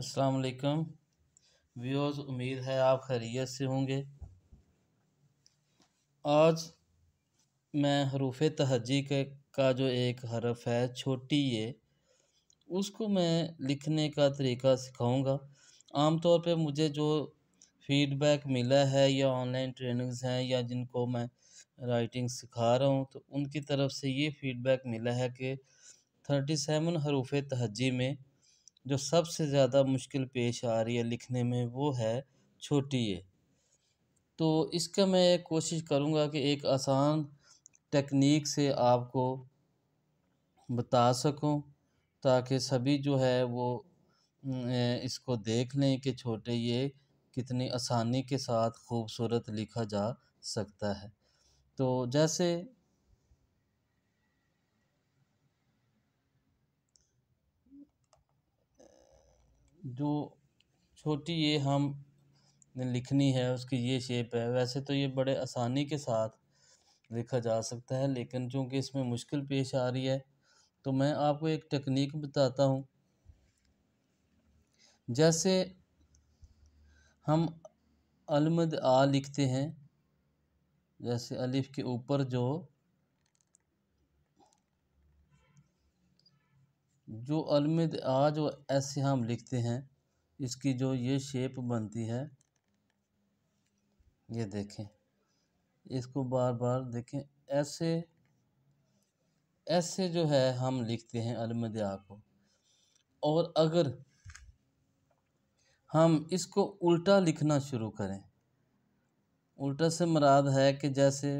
अस्सलाम वालेकुम व्यूअर्स उम्मीद है आप खैरियत से होंगे आज मैं हरूफ तहजी के का जो एक हरफ है छोटी ये उसको मैं लिखने का तरीका सिखाऊंगा आमतौर पे मुझे जो फीडबैक मिला है या ऑनलाइन ट्रेनिंग्स हैं या जिनको मैं राइटिंग सिखा रहा हूँ तो उनकी तरफ से ये फीडबैक मिला है कि थर्टी सेवन हरूफ तहजी में जो सबसे ज़्यादा मुश्किल पेश आ रही है लिखने में वो है छोटी ए तो इसका मैं कोशिश करूँगा कि एक आसान टेक्निक से आपको बता सकूँ ताकि सभी जो है वो इसको देख लें कि छोटे ये कितनी आसानी के साथ खूबसूरत लिखा जा सकता है तो जैसे जो छोटी ये हम ने लिखनी है उसकी ये शेप है वैसे तो ये बड़े आसानी के साथ लिखा जा सकता है लेकिन चूँकि इसमें मुश्किल पेश आ रही है तो मैं आपको एक टेक्निक बताता हूँ जैसे हम अलमद आ लिखते हैं जैसे अलिफ के ऊपर जो जो अलमिद आज वो ऐसे हम लिखते हैं इसकी जो ये शेप बनती है ये देखें इसको बार बार देखें ऐसे ऐसे जो है हम लिखते हैं आ को और अगर हम इसको उल्टा लिखना शुरू करें उल्टा से मराद है कि जैसे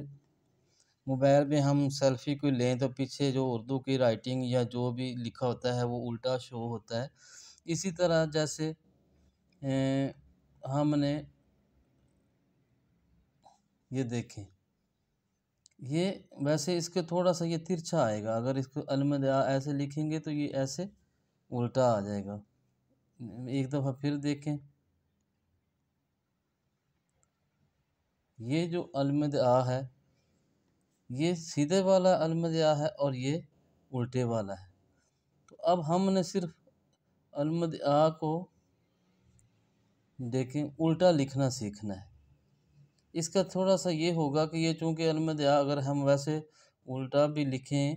मोबाइल में हम सेल्फ़ी कोई लें तो पीछे जो उर्दू की राइटिंग या जो भी लिखा होता है वो उल्टा शो होता है इसी तरह जैसे हमने ये देखें ये वैसे इसके थोड़ा सा ये तिरछा आएगा अगर इसको अलमदया ऐसे लिखेंगे तो ये ऐसे उल्टा आ जाएगा एक दफ़ा फिर देखें ये जो अलमदया है ये सीधे वाला अलमदिया है और ये उल्टे वाला है तो अब हमने सिर्फ अलमदिया को देखें उल्टा लिखना सीखना है इसका थोड़ा सा ये होगा कि ये चूँकि अलमदिया अगर हम वैसे उल्टा भी लिखें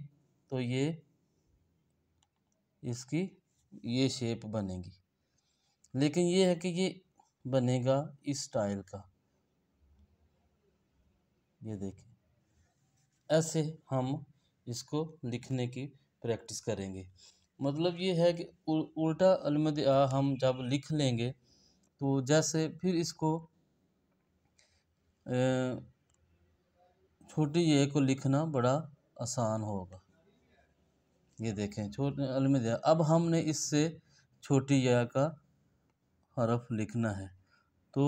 तो ये इसकी ये शेप बनेगी लेकिन ये है कि ये बनेगा इस स्टाइल का ये देखें ऐसे हम इसको लिखने की प्रैक्टिस करेंगे मतलब ये है कि उल्टा अलमद आ हम जब लिख लेंगे तो जैसे फिर इसको छोटी ये को लिखना बड़ा आसान होगा ये देखें छोटे अलमद अब हमने इससे छोटी या का हरफ लिखना है तो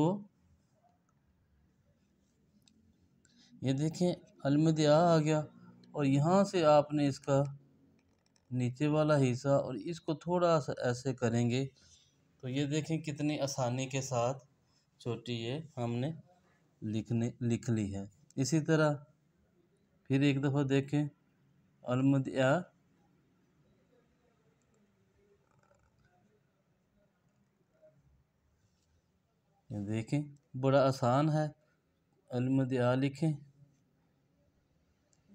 ये देखें अलमद आ गया और यहाँ से आपने इसका नीचे वाला हिस्सा और इसको थोड़ा सा ऐसे करेंगे तो ये देखें कितनी आसानी के साथ छोटी ये हमने लिखने लिख ली है इसी तरह फिर एक दफ़ा देखें अलमद ये देखें बड़ा आसान है अलमदिया लिखें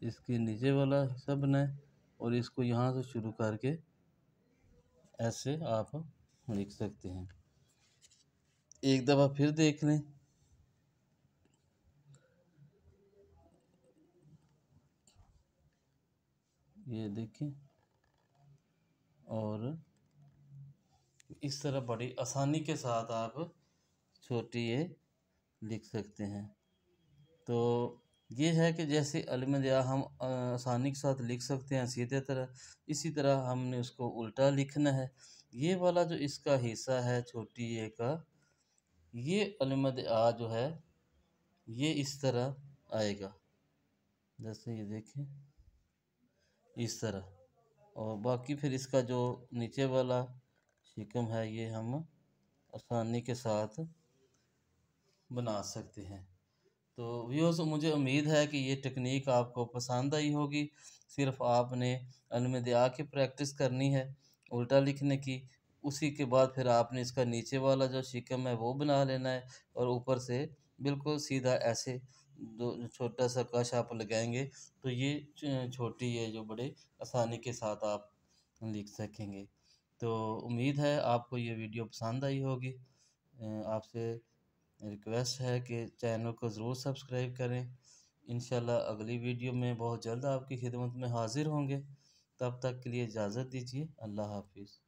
इसके नीचे वाला हिस्सा बनाएं और इसको यहाँ से शुरू करके ऐसे आप लिख सकते हैं एक दफ़ा फिर देख लें ये देखें और इस तरह बड़ी आसानी के साथ आप छोटी ये लिख सकते हैं तो ये है कि जैसे अलमदया हम आसानी के साथ लिख सकते हैं सीधे तरह इसी तरह हमने उसको उल्टा लिखना है ये वाला जो इसका हिस्सा है छोटी ए का ये अलमदिया जो है ये इस तरह आएगा जैसे ये देखें इस तरह और बाकी फिर इसका जो नीचे वाला शिकम है ये हम आसानी के साथ बना सकते हैं तो व्यूज़ मुझे उम्मीद है कि ये टेक्निक आपको पसंद आई होगी सिर्फ आपने अलमदया की प्रैक्टिस करनी है उल्टा लिखने की उसी के बाद फिर आपने इसका नीचे वाला जो शिकम है वो बना लेना है और ऊपर से बिल्कुल सीधा ऐसे दो छोटा सा कश आप लगाएंगे तो ये छोटी है जो बड़े आसानी के साथ आप लिख सकेंगे तो उम्मीद है आपको ये वीडियो पसंद आई होगी आपसे रिक्वेस्ट है कि चैनल को ज़रूर सब्सक्राइब करें इन अगली वीडियो में बहुत जल्द आपकी खिदमत में हाज़िर होंगे तब तक के लिए इजाज़त दीजिए अल्लाह हाफिज़